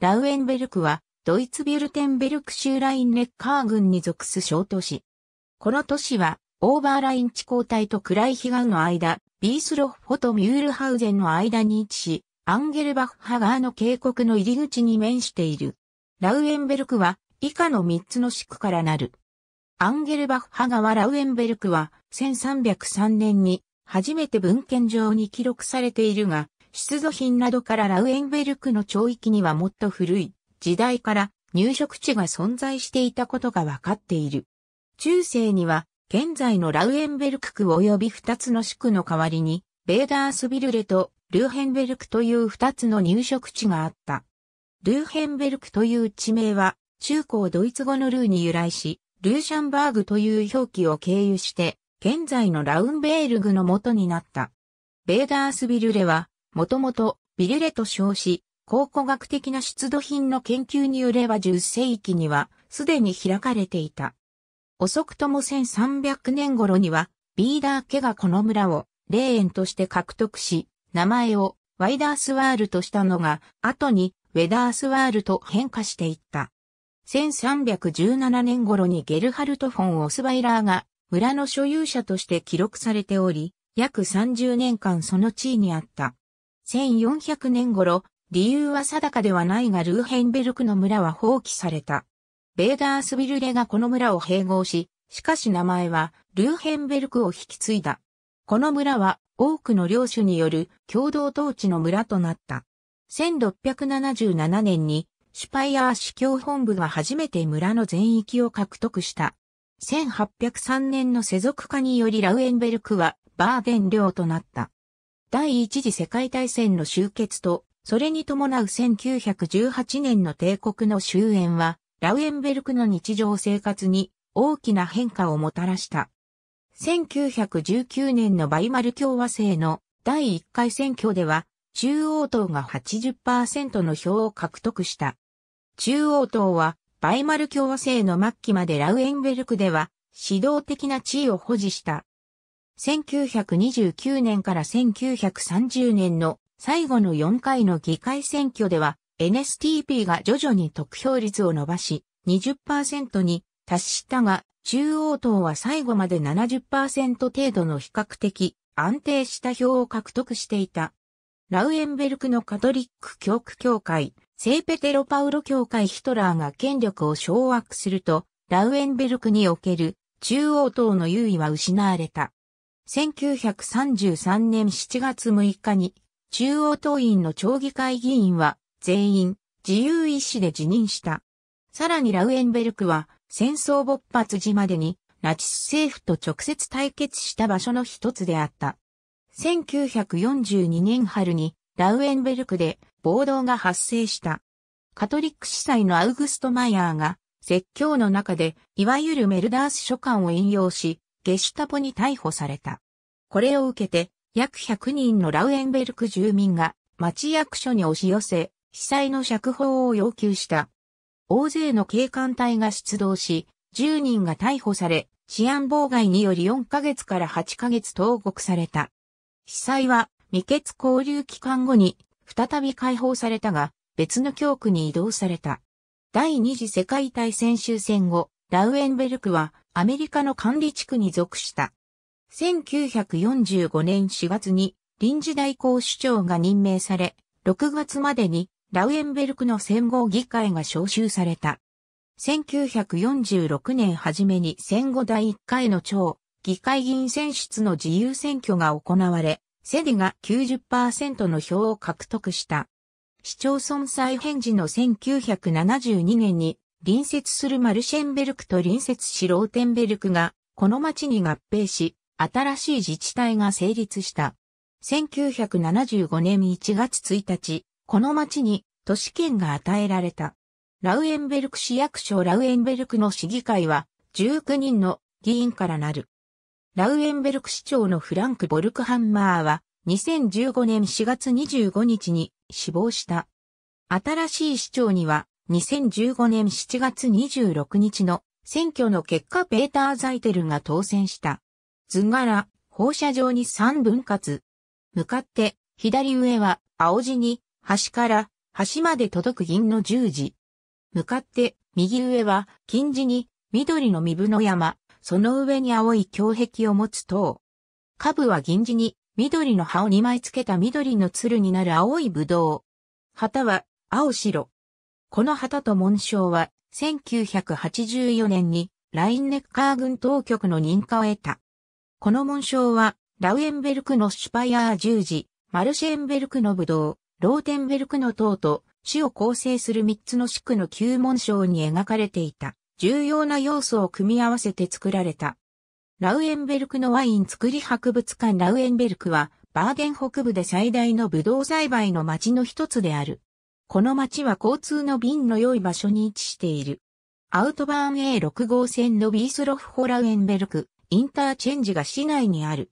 ラウエンベルクは、ドイツビュルテンベルク州ラインネッカー郡に属す小都市。この都市は、オーバーライン地交帯とクライヒガンの間、ビースロッォとミュールハウゼンの間に位置し、アンゲルバッハ川の渓谷の入り口に面している。ラウエンベルクは、以下の3つの地区からなる。アンゲルバッハ川ラウエンベルクは、1303年に、初めて文献上に記録されているが、出土品などからラウエンベルクの町域にはもっと古い時代から入植地が存在していたことがわかっている。中世には現在のラウエンベルク区及び二つの市区の代わりに、ベーダースビルレとルーヘンベルクという二つの入植地があった。ルーヘンベルクという地名は、中高ドイツ語のルーに由来し、ルーシャンバーグという表記を経由して、現在のラウンベールグの元になった。ベーダースビルレは、もともとビリレと称し、考古学的な出土品の研究によれば10世紀にはすでに開かれていた。遅くとも1300年頃には、ビーダー家がこの村を霊園として獲得し、名前をワイダースワールとしたのが、後にウェダースワールと変化していった。1317年頃にゲルハルト・フォン・オスバイラーが村の所有者として記録されており、約30年間その地位にあった。1400年頃、理由は定かではないがルーヘンベルクの村は放棄された。ベーダースビルレがこの村を併合し、しかし名前はルーヘンベルクを引き継いだ。この村は多くの領主による共同統治の村となった。1677年にシュパイアー司教本部が初めて村の全域を獲得した。1803年の世俗化によりラウエンベルクはバーデン領となった。第一次世界大戦の終結と、それに伴う1918年の帝国の終焉は、ラウエンベルクの日常生活に大きな変化をもたらした。1919年のバイマル共和制の第1回選挙では、中央党が80%の票を獲得した。中央党は、バイマル共和制の末期までラウエンベルクでは、指導的な地位を保持した。1929年から1930年の最後の4回の議会選挙では NSTP が徐々に得票率を伸ばし20%に達したが中央党は最後まで70%程度の比較的安定した票を獲得していた。ラウエンベルクのカトリック教区協会、セーペテロパウロ教会ヒトラーが権力を掌握すると、ラウエンベルクにおける中央党の優位は失われた。1933年7月6日に、中央党員の町議会議員は、全員、自由意志で辞任した。さらにラウエンベルクは、戦争勃発時までに、ナチス政府と直接対決した場所の一つであった。1942年春に、ラウエンベルクで暴動が発生した。カトリック司祭のアウグスト・マイヤーが、説教の中で、いわゆるメルダース書簡を引用し、ゲシュタポに逮捕された。これを受けて、約100人のラウエンベルク住民が町役所に押し寄せ、被災の釈放を要求した。大勢の警官隊が出動し、10人が逮捕され、治安妨害により4ヶ月から8ヶ月投獄された。被災は未決交流期間後に再び解放されたが、別の教区に移動された。第二次世界大戦終戦後、ラウエンベルクはアメリカの管理地区に属した。1945年4月に臨時代行首長が任命され、6月までにラウエンベルクの戦後議会が招集された。1946年初めに戦後第1回の長、議会議員選出の自由選挙が行われ、セディが90%の票を獲得した。市町村再編時の1972年に隣接するマルシェンベルクと隣接しローテンベルクが、この町に合併し、新しい自治体が成立した。1975年1月1日、この町に都市圏が与えられた。ラウエンベルク市役所ラウエンベルクの市議会は19人の議員からなる。ラウエンベルク市長のフランク・ボルクハンマーは2015年4月25日に死亡した。新しい市長には2015年7月26日の選挙の結果ペーター・ザイテルが当選した。図柄、放射状に3分割。向かって、左上は青地に、端から端まで届く銀の十字。向かって、右上は金地に、緑の身分の山、その上に青い胸壁を持つ塔。下部は銀地に、緑の葉を2枚つけた緑の鶴になる青いぶどう。旗は、青白。この旗と紋章は、1984年にラインネッカー軍当局の認可を得た。この紋章は、ラウエンベルクのシュパイアー十字、マルシェンベルクのブドウ、ローテンベルクの塔と、市を構成する3つの市区の旧紋章に描かれていた、重要な要素を組み合わせて作られた。ラウエンベルクのワイン作り博物館ラウエンベルクは、バーデン北部で最大のブドウ栽培の町の一つである。この町は交通の便の良い場所に位置している。アウトバーン A6 号線のビースロフホラウエンベルク、インターチェンジが市内にある。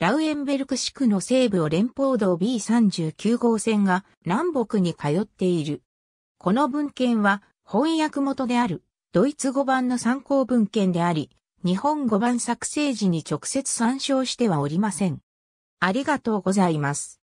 ラウエンベルク市区の西部を連邦道 B39 号線が南北に通っている。この文献は翻訳元であるドイツ語版の参考文献であり、日本語版作成時に直接参照してはおりません。ありがとうございます。